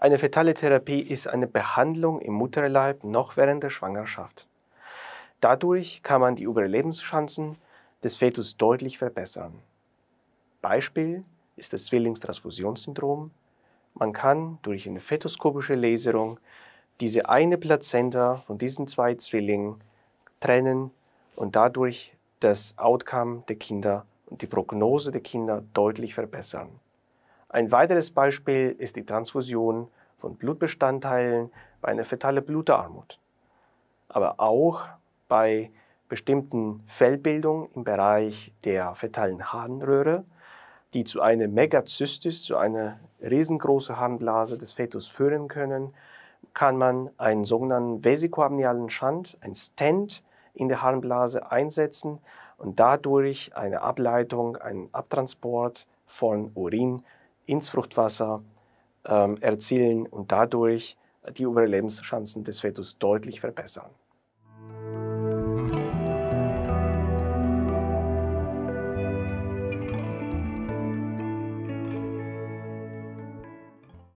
Eine fetale Therapie ist eine Behandlung im Mutterleib noch während der Schwangerschaft. Dadurch kann man die Überlebenschancen des Fetus deutlich verbessern. Beispiel ist das Zwillingstransfusionssyndrom. Man kann durch eine fetoskopische Laserung diese eine Plazenta von diesen zwei Zwillingen trennen und dadurch das Outcome der Kinder und die Prognose der Kinder deutlich verbessern. Ein weiteres Beispiel ist die Transfusion von Blutbestandteilen bei einer fetalen Blutarmut, aber auch bei bestimmten Fellbildungen im Bereich der fetalen Harnröhre, die zu einer Megazystis, zu einer riesengroßen Harnblase des Fetus führen können, kann man einen sogenannten vesikoamnialen Schand, ein Stent in der Harnblase einsetzen und dadurch eine Ableitung, einen Abtransport von Urin ins Fruchtwasser ähm, erzielen und dadurch die Überlebenschancen des Fetus deutlich verbessern.